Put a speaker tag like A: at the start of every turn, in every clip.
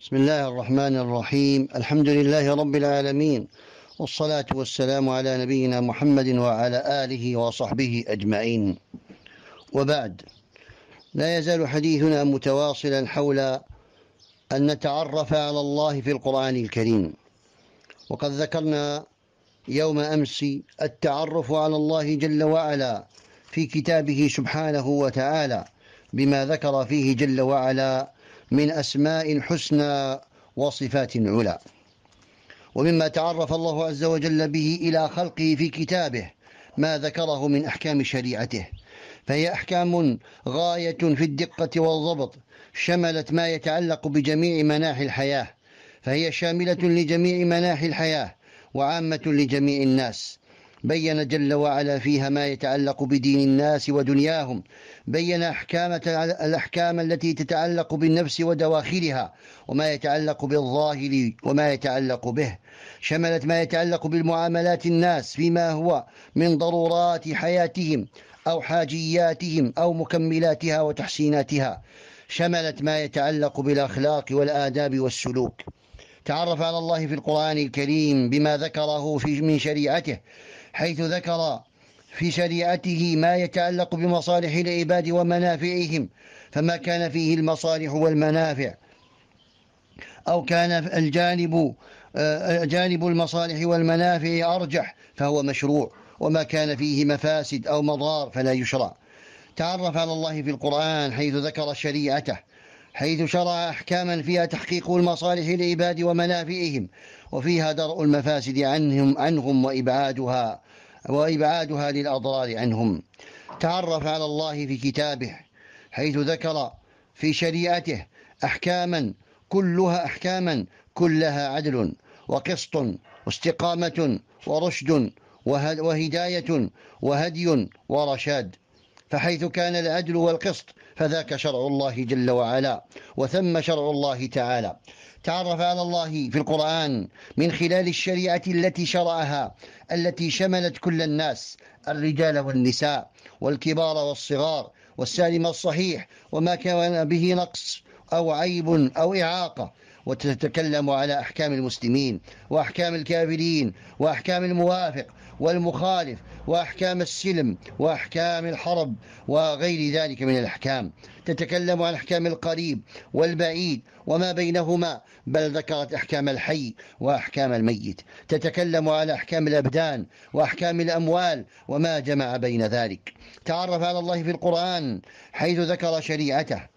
A: بسم الله الرحمن الرحيم الحمد لله رب العالمين والصلاة والسلام على نبينا محمد وعلى آله وصحبه أجمعين وبعد لا يزال حديثنا متواصلا حول أن نتعرف على الله في القرآن الكريم وقد ذكرنا يوم أمس التعرف على الله جل وعلا في كتابه سبحانه وتعالى بما ذكر فيه جل وعلا من أسماء حسنى وصفات علا ومما تعرف الله عز وجل به إلى خلقه في كتابه ما ذكره من أحكام شريعته فهي أحكام غاية في الدقة والضبط شملت ما يتعلق بجميع مناحي الحياة فهي شاملة لجميع مناحي الحياة وعامة لجميع الناس بين جل وعلا فيها ما يتعلق بدين الناس ودنياهم بين أحكام الأحكام التي تتعلق بالنفس ودواخلها وما يتعلق بالظاهر وما يتعلق به شملت ما يتعلق بالمعاملات الناس فيما هو من ضرورات حياتهم أو حاجياتهم أو مكملاتها وتحسيناتها شملت ما يتعلق بالأخلاق والآداب والسلوك تعرف على الله في القرآن الكريم بما ذكره في من شريعته حيث ذكر في شريعته ما يتعلق بمصالح العباد ومنافعهم فما كان فيه المصالح والمنافع أو كان الجانب آه، جانب المصالح والمنافع أرجح فهو مشروع وما كان فيه مفاسد أو مضار فلا يشرع تعرف على الله في القرآن حيث ذكر شريعته حيث شرع أحكاما فيها تحقيق المصالح للعباد ومنافئهم وفيها درء المفاسد عنهم عنهم وإبعادها وإبعادها للأضرار عنهم تعرف على الله في كتابه حيث ذكر في شريعته أحكاما كلها أحكاما كلها عدل وقسط واستقامة ورشد وهداية وهدي ورشاد فحيث كان العدل والقسط فذاك شرع الله جل وعلا وثم شرع الله تعالى تعرف على الله في القرآن من خلال الشريعة التي شرعها التي شملت كل الناس الرجال والنساء والكبار والصغار والسالم الصحيح وما كان به نقص أو عيب أو إعاقة وتتكلم على أحكام المسلمين وأحكام الكافرين وأحكام الموافق والمخالف وأحكام السلم وأحكام الحرب وغير ذلك من الأحكام تتكلم عن أحكام القريب والبعيد وما بينهما بل ذكرت أحكام الحي وأحكام الميت تتكلم على أحكام الأبدان وأحكام الأموال وما جمع بين ذلك تعرف على الله في القرآن حيث ذكر شريعته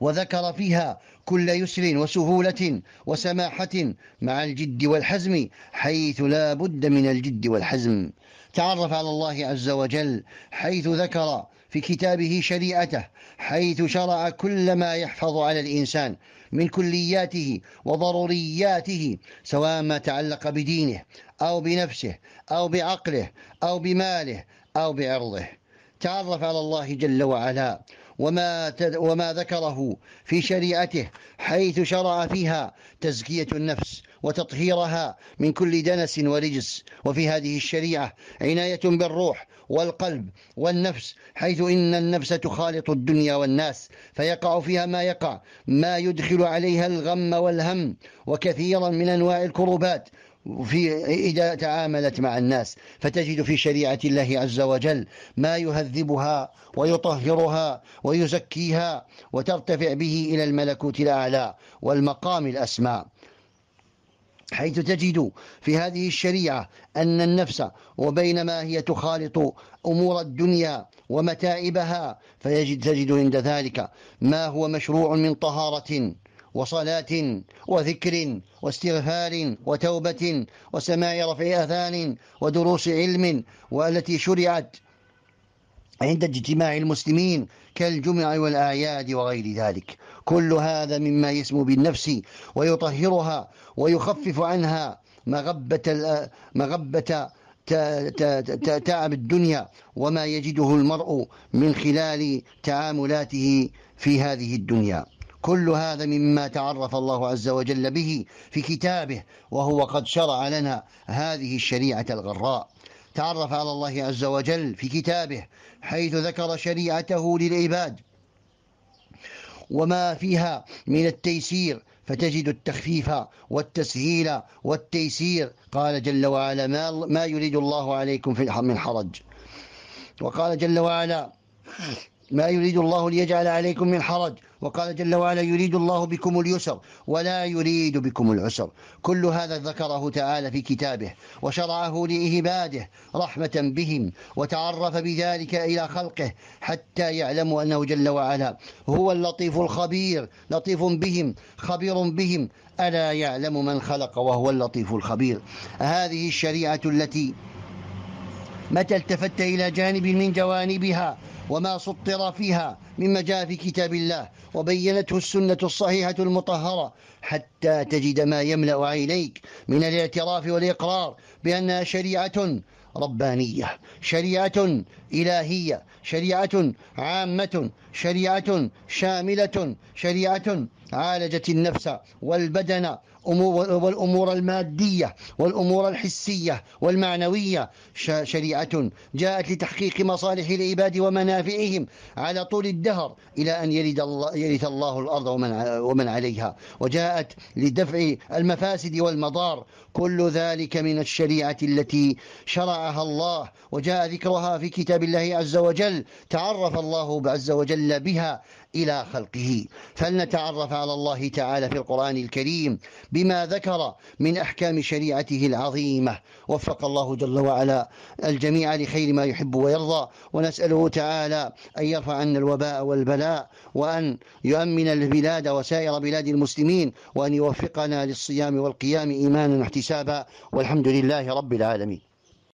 A: وذكر فيها كل يسر وسهولة وسماحة مع الجد والحزم حيث لا بد من الجد والحزم تعرف على الله عز وجل حيث ذكر في كتابه شريعته حيث شرع كل ما يحفظ على الإنسان من كلياته وضرورياته سواء ما تعلق بدينه أو بنفسه أو بعقله أو بماله أو بعرضه تعرف على الله جل وعلا وما, وما ذكره في شريعته حيث شرع فيها تزكية النفس وتطهيرها من كل دنس ورجس وفي هذه الشريعة عناية بالروح والقلب والنفس حيث إن النفس تخالط الدنيا والناس فيقع فيها ما يقع ما يدخل عليها الغم والهم وكثيرا من أنواع الكروبات في إذا تعاملت مع الناس فتجد في شريعة الله عز وجل ما يهذبها ويطهرها ويزكيها وترتفع به إلى الملكوت الأعلى والمقام الأسمى حيث تجد في هذه الشريعة أن النفس وبينما هي تخالط أمور الدنيا ومتاعبها فيجد تجد عند ذلك ما هو مشروع من طهارة وصلاة وذكر واستغفار وتوبة وسماع رفع أذان ودروس علم والتي شرعت عند اجتماع المسلمين كالجمع والأعياد وغير ذلك كل هذا مما يسمو بالنفس ويطهرها ويخفف عنها مغبة, مغبة تعب الدنيا وما يجده المرء من خلال تعاملاته في هذه الدنيا كل هذا مما تعرف الله عز وجل به في كتابه وهو قد شرع لنا هذه الشريعة الغراء تعرف على الله عز وجل في كتابه حيث ذكر شريعته للعباد وما فيها من التيسير فتجد التخفيف والتسهيل والتيسير قال جل وعلا ما, ما يريد الله عليكم في من حرج وقال جل وعلا ما يريد الله ليجعل عليكم من حرج وقال جل وعلا يريد الله بكم اليسر ولا يريد بكم العسر كل هذا ذكره تعالى في كتابه وشرعه لعباده رحمة بهم وتعرف بذلك إلى خلقه حتى يعلموا أنه جل وعلا هو اللطيف الخبير لطيف بهم خبير بهم ألا يعلم من خلق وهو اللطيف الخبير هذه الشريعة التي متى التفت إلى جانب من جوانبها وما سطر فيها من مجاف كتاب الله وبينته السنة الصحيحة المطهرة حتى تجد ما يملأ عينيك من الاعتراف والإقرار بأنها شريعة ربانية شريعة إلهية شريعة عامة شريعة شاملة شريعة عالجت النفس والبدن والأمور المادية والأمور الحسية والمعنوية شريعة جاءت لتحقيق مصالح العباد ومنافعهم على طول الدهر إلى أن يرد الله يرث الله الأرض ومن ومن عليها وجاءت لدفع المفاسد والمضار كل ذلك من الشريعة التي شرعها الله وجاء ذكرها في كتاب الله عز وجل تعرف الله عز وجل بها إلى خلقه فلنتعرف على الله تعالى في القرآن الكريم بما ذكر من أحكام شريعته العظيمة وفق الله جل وعلا الجميع لخير ما يحب ويرضى ونسأله تعالى أن يرفع عنا الوباء والبلاء وأن يؤمن البلاد وسائر بلاد المسلمين وأن يوفقنا للصيام والقيام إيمانا واحتسابا والحمد لله رب العالمين